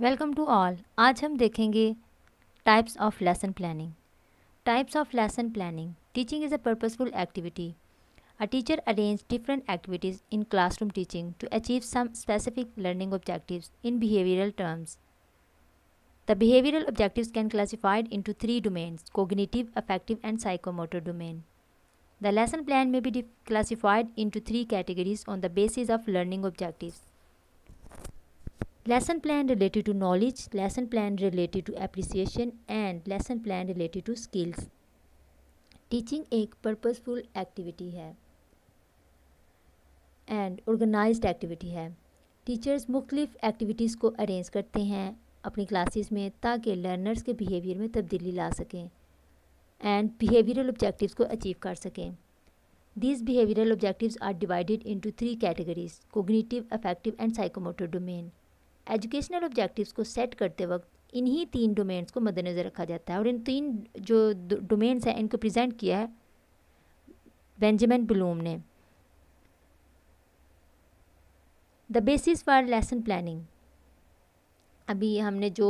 Welcome to all आज हम देखेंगे types of lesson planning types of lesson planning teaching is a purposeful activity a teacher arrange different activities in classroom teaching to achieve some specific learning objectives in behavioural terms the behavioural objective can into three domains cognitive affective and psychomotor domain the lesson plan may be into three categories on the basis of learning objectives lesson plan related to knowledge lesson plan related to appreciation and lesson plan related to skills teaching एक purposeful activity है and organise activity है teachers मुख्तलिफ activities को arrange करते हैं अपनी classes में ताकि लर्नर्स के बिहेवियर में तब्दीली ला सकें एंड बिहेवियरल ऑब्जेक्टिव्स को अचीव कर सकें these behavioural objectives are divided into three categories cognitive affective and psychomotor domain educational objectives को सेट करते वक्त इन्हीं तीन डोमेन्स को मद्देनज़र रखा जाता है और इन तीन जो डोमेन्स हैं इनको प्रेजेंट किया है बेंजामिन ब्लूम ने the basis for lesson planning अभी हमने जो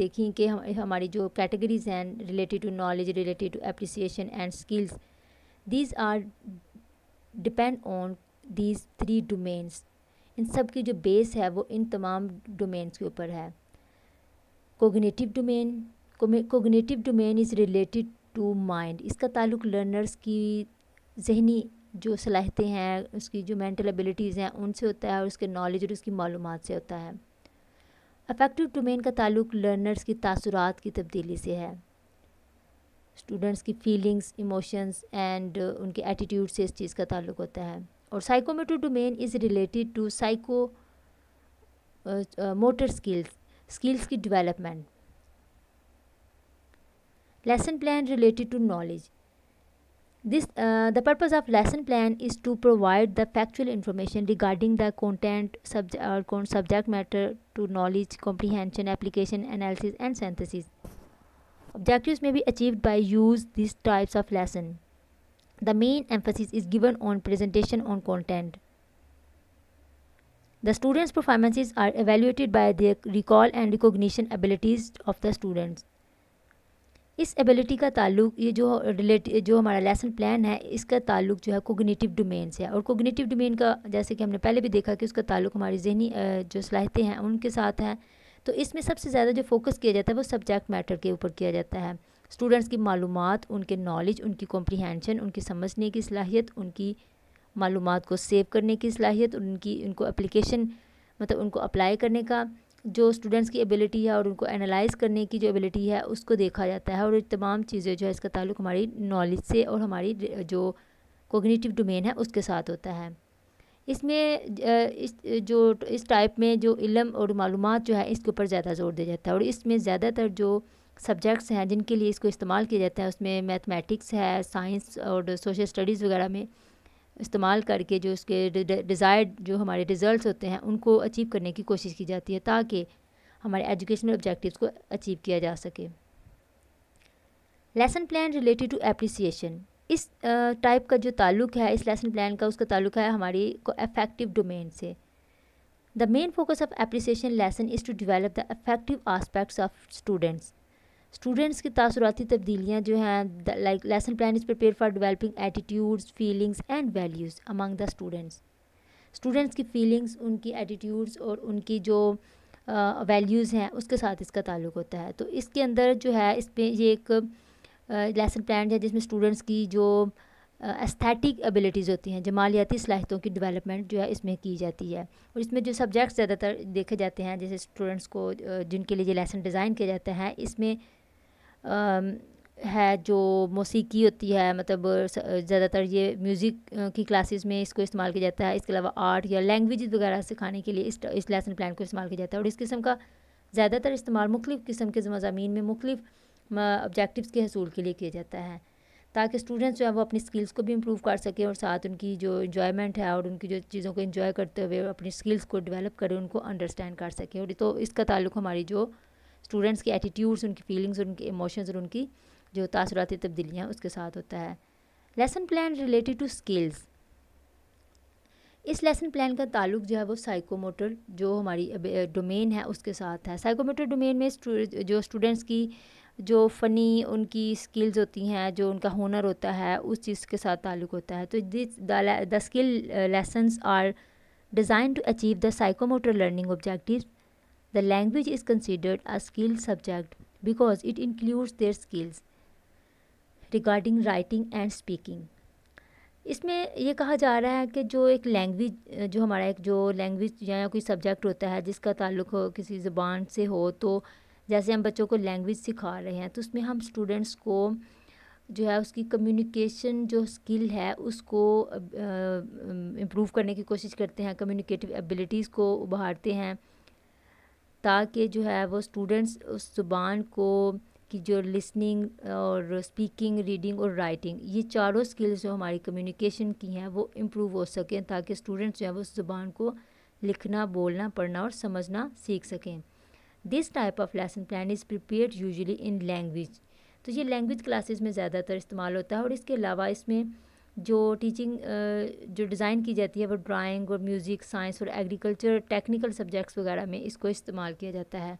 देखी कि हम, हमारी जो कैटेगरीज हैं related to knowledge related to appreciation and skills these are depend on these three domains in सब की जो बेस है वो इन तमाम डोमेन्स के ऊपर है cognitive domain cognitive domain is related to mind इसका ताल्लुक लर्नर्स की जहनी जो सलाहते हैं उसकी जो मेंटल एबिलिटीज़ हैं उनसे होता है और उसके नॉलेज और उसकी मालूम से होता है अफेक्टिव डोमेन का ताल्लुक लर्नर्स की तासरात की तब्दीली से है स्टूडेंट्स की फीलिंग्स इमोशंस एंड उनके एटीट्यूड से इस चीज़ का ताल्लुक होता है और psychomotor domain is related to psycho motor skills skills की development lesson plan related to knowledge this the purpose of lesson plan is to provide the factual information regarding the content subject matter to knowledge comprehension application analysis and synthesis objective में भी achieve by use this types of lesson The main emphasis is given on presentation on content. The students' performances are evaluated by their recall and recognition abilities of the students. इस ability का ताल्लुक ये जो relate जो हमारा lesson plan है इसका ताल्लुक जो है कोगनीटिव डोमेन से है और कोगनीटिव डोमेन का जैसे कि हमने पहले भी देखा कि उसका ताल्लुक हमारी जहनी जो सलाहते हैं उनके साथ है तो इसमें सबसे ज़्यादा जो फोकस किया जाता है वो सब्जेक्ट मैटर के ऊपर किया जाता है स्टूडेंट्स की मालूम उनके नॉलेज उनकी कॉम्प्रीहेंशन उनकी समझने की सलाहियत उनकी मालूम को सेव करने की सलाहियत उनकी उनको अप्लीकेशन मतलब उनको अप्लाई करने का जो स्टूडेंट्स की एबिलिटी है और उनको एनालाइज करने की जो एबिलिटी है उसको देखा जाता है और तमाम चीज़ें जो है इसका ताल्लुक हमारी नॉलेज से और हमारी जो कोगनीटिव डोमेन है उसके साथ होता है इसमें इस जो इस टाइप में जो इलम और मालूम जो है इसके ऊपर ज़्यादा जोर दिया जाता है और इसमें ज़्यादातर जो सब्जेक्ट्स हैं जिनके लिए इसको इस्तेमाल किया जाता है उसमें मैथमेटिक्स है साइंस और सोशल स्टडीज़ वगैरह में इस्तेमाल करके जो उसके डिज़ायर्ड जो हमारे रिज़ल्ट होते हैं उनको अचीव करने की कोशिश की जाती है ताकि हमारे एजुकेशनल ऑब्जेक्टिव्स को अचीव किया जा सके lesson plan related to appreciation इस टाइप का जो ताल्लुक है इस लेसन प्लान का उसका ताल्लुक है हमारी को अफेक्टिव डोमेन से the main focus of appreciation lesson is to develop the affective aspects of students students की तासराती तब्दीलियाँ जो हैं like lesson plan is prepare for developing attitudes feelings and values among the students students की feelings उनकी attitudes और उनकी जो वैल्यूज़ हैं उसके साथ इसका ताल्लुक होता है तो इसके अंदर जो है इसमें ये एक लेसन प्लान है जिसमें स्टूडेंट्स की जो एस्थेटिक एबिलिटीज़ होती हैं जमालियाती सलाहितों की डेवलपमेंट जो है इसमें की जाती है और इसमें जो सब्जेक्ट्स ज़्यादातर देखे जाते हैं जैसे स्टूडेंट्स को जिनके लिए ये लेसन डिज़ाइन किया जाता है इसमें है जो मौसीकी होती है मतलब ज़्यादातर ये म्यूज़िक की क्लासेस में इसको इस्तेमाल किया जाता है इसके अलावा आर्ट या लैंग्वेज वगैरह सिखाने के लिए इस इस लेसन प्लान को इस्तेमाल किया जाता है और इस किस्म का ज़्यादातर इस्तेमाल मुख्तलिफ़ किस्म के मजामी में मुख्तलिफ ऑब्जेक्टिव के हसूल के लिए किया जाता है ताकि स्टूडेंट्स जो है वो अपनी स्किल्स को भी इम्प्रूव कर सकें और साथ उनकी जो इन्जॉयमेंट है और उनकी जो चीज़ों को इन्जॉय करते हुए अपनी स्किल्स को डेवलप करें उनको अंडरस्टैंड कर सकें और तो इसका ताल्लुक हमारी जो स्टूडेंट्स के एटीट्यूड्स उनकी फीलिंग्स उनके इमोशंस और उनकी जो तासराती तब्दीलियाँ उसके साथ होता है lesson plan related to skills इस लेसन प्लान का ताल्लुक जो है वो साइकोमोटर जो हमारी डोमेन है उसके साथ है साइकोमोटर डोमेन में जो स्टूडेंट्स की जो फ़नी उनकी स्किल्स होती हैं जो उनका हुनर होता है उस चीज़ के साथ ताल्लुक़ होता है तो this the skill lessons are design to achieve the psychomotor learning objective The language is considered a skilled subject because it includes their skills regarding writing and speaking. इसमें ये कहा जा रहा है कि जो एक लैंग्वेज जो हमारा एक जो लैंग्वेज या कोई सब्जेक्ट होता है जिसका ताल्लुक हो किसी ज़बान से हो तो जैसे हम बच्चों को लैंग्वेज सिखा रहे हैं तो उसमें हम स्टूडेंट्स को जो है उसकी कम्युनिकेशन जो स्किल है उसको इम्प्रूव करने की कोशिश करते हैं कम्युनिकेटिव एबिलिटीज़ को उभारते हैं ताकि जो है वो स्टूडेंट्स उस ज़ुबान को की जो लिसनिंग और स्पीकिंग रीडिंग और राइटिंग ये चारों स्किल्स जो हमारी कम्युनिकेशन की हैं वो इम्प्रूव हो सकें ताकि स्टूडेंट्स जो है वो उस ज़ुबान को लिखना बोलना पढ़ना और समझना सीख सकें this type of lesson plan is prepare usually in language तो ये लैंग्वेज क्लासेस में ज़्यादातर इस्तेमाल होता है और इसके अलावा इसमें जो टीचिंग जो डिज़ाइन की जाती है वो ड्राइंग और म्यूज़िक साइंस और एग्रीकल्चर टेक्निकल सब्जेक्ट्स वगैरह में इसको इस्तेमाल किया जाता है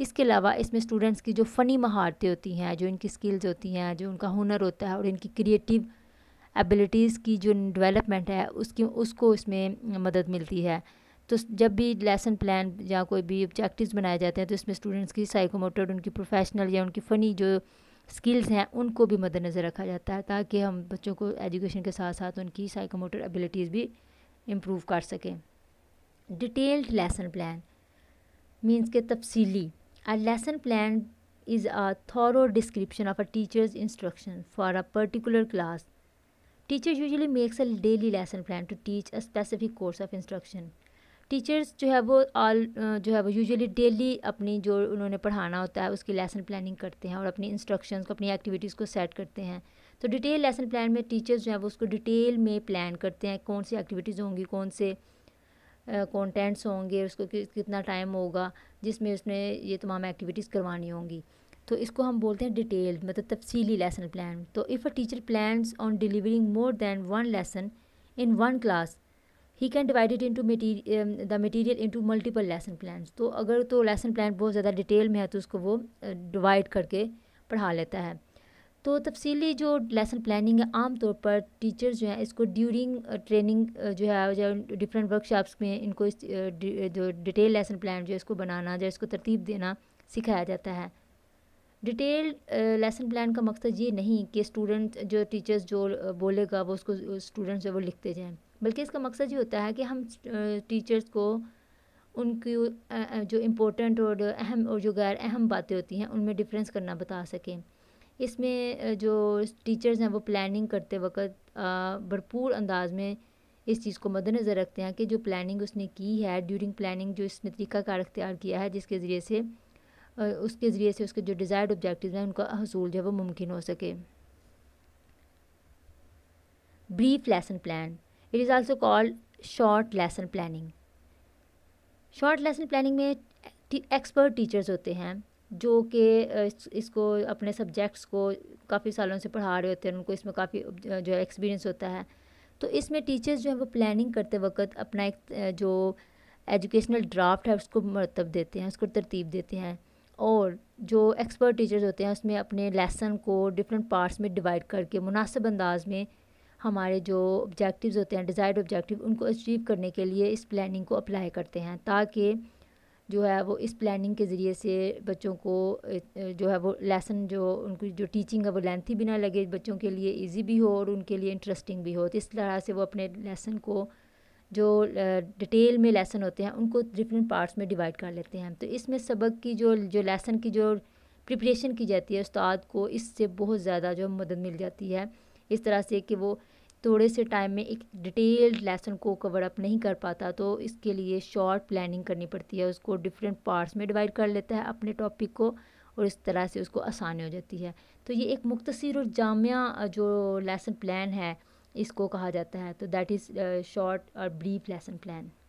इसके अलावा इसमें स्टूडेंट्स की जो फ़नी महारतें होती हैं जो इनकी स्किल्स होती हैं जो उनका हुनर होता है और इनकी क्रिएटिव एबिलिटीज़ की जो डेवलपमेंट है उसकी उसको इसमें मदद मिलती है तो जब भी लेसन प्लान या कोई भी ऑब्जेक्टिव्स बनाए जाते हैं तो इसमें स्टूडेंट्स की साइकोमोटर उनकी प्रोफेशनल या उनकी फ़नी जो स्किल्स हैं उनको भी मद्दनज़र रखा जाता है ताकि हम बच्चों को एजुकेशन के साथ साथ उनकी साइकोमोटर एबिलिटीज़ भी इम्प्रूव कर सकें डिटेल्ड लेसन प्लान मीन्स के तफसीली a lesson plan is a thorough description of a teacher's instruction for a particular class teacher usually makes a daily lesson plan to teach a specific course of instruction teachers जो है वो all जो है वो usually daily अपनी जो उन्होंने पढ़ाना होता है उसकी लेसन प्लानिंग करते हैं और अपनी इंस्ट्रक्शंस को अपनी एक्टिविटीज़ को सेट करते हैं तो डिटेल लेसन प्लान में टीचर्स जो है वो उसको डिटेल में प्लान करते हैं कौन सी एक्टिविटीज़ होंगी कौन से कॉन्टेंट्स होंगे उसको कि, कितना टाइम होगा जिसमें उसने ये तमाम एक्टिविटीज़ करवानी होंगी तो इसको हम बोलते हैं डिटेल मतलब तफसीली लेसन प्लान तो if a teacher plan on delivering more than one lesson in one class he can divide it into the material into multiple lesson plan तो अगर तो लेसन प्लान बहुत ज़्यादा डिटेल में है तो उसको वो डिवाइड करके पढ़ा लेता है तो तफसीली जो लेसन प्लानिंग है आम तौर पर टीचर्स जो हैं इसको ड्यूरिंग ट्रेनिंग जो है जो डिफरेंट वर्कशॉप्स में इनको इस जो डिटेल लेसन प्लान जो है इसको बनाना जो इसको तरतीब देना सिखाया जाता है डिटेल लेसन प्लान का मकसद ये नहीं कि स्टूडेंट जो टीचर्स जो बोलेगा वो उसको स्टूडेंट्स जो वो लिखते जाएँ बल्कि इसका मकसद ये होता है कि हम टीचर्स को उनकी जो इम्पोर्टेंट और अहम और जो गैर अहम बातें होती हैं उनमें डिफरेंस करना बता सकें इसमें जो टीचर्स हैं वो प्लानिंग करते वक्त भरपूर अंदाज में इस चीज़ को मद्दनज़र रखते हैं कि जो प्लानिंग उसने की है ड्यूरिंग प्लानिंग जो इसने तरीक़ाकार अख्तियार किया है जिसके ज़रिए से उसके ज़रिए से उसके जो डिज़ायर्ड ऑब्जेक्टिव हैं उनका हसूल जो है वो मुमकिन हो सके brief lesson plan it is also called short lesson planning short lesson planning में एक्सपर्ट टीचर्स होते हैं जो कि इसको अपने सब्जेक्ट्स को काफ़ी सालों से पढ़ा रहे होते हैं उनको इसमें काफ़ी जो है एक्सपीरियंस होता है तो इसमें टीचर्स जो है वो प्लानिंग करते वक्त अपना एक जो एजुकेशनल ड्राफ्ट है उसको मरतब देते हैं उसको तरतीब देते हैं और जो एक्सपर्ट टीचर्स होते हैं उसमें अपने लेसन को डिफरेंट पार्ट्स में डिवाइड करके मुनासिब अंदाज में हमारे जो ऑब्जेक्टिव्स होते हैं डिज़ायर्ड ऑब्जेक्टिव उनको अचीव करने के लिए इस प्लानिंग को अप्लाई करते हैं ताकि जो है वो इस प्लानिंग के ज़रिए से बच्चों को जो है वो लेसन जो उनकी जो टीचिंग है वो लेंथी भी ना लगे बच्चों के लिए इजी भी हो और उनके लिए इंटरेस्टिंग भी हो तो इस तरह से वो अपने लेसन को जो डिटेल में लेसन होते हैं उनको डिफरेंट पार्ट्स में डिवाइड कर लेते हैं तो इसमें सबक की जो जो लेसन की जो प्रिपरेशन की जाती है उस्ताद को इससे बहुत ज़्यादा जो मदद मिल जाती है इस तरह से कि वो थोड़े से टाइम में एक डिटेल्ड लेसन को कवर अप नहीं कर पाता तो इसके लिए शॉर्ट प्लानिंग करनी पड़ती है उसको डिफरेंट पार्ट्स में डिवाइड कर लेता है अपने टॉपिक को और इस तरह से उसको आसानी हो जाती है तो ये एक मुख्तर और जामिया जो लेसन प्लान है इसको कहा जाता है तो दैट इज़ शॉर्ट और ब्रीफ लेसन प्लान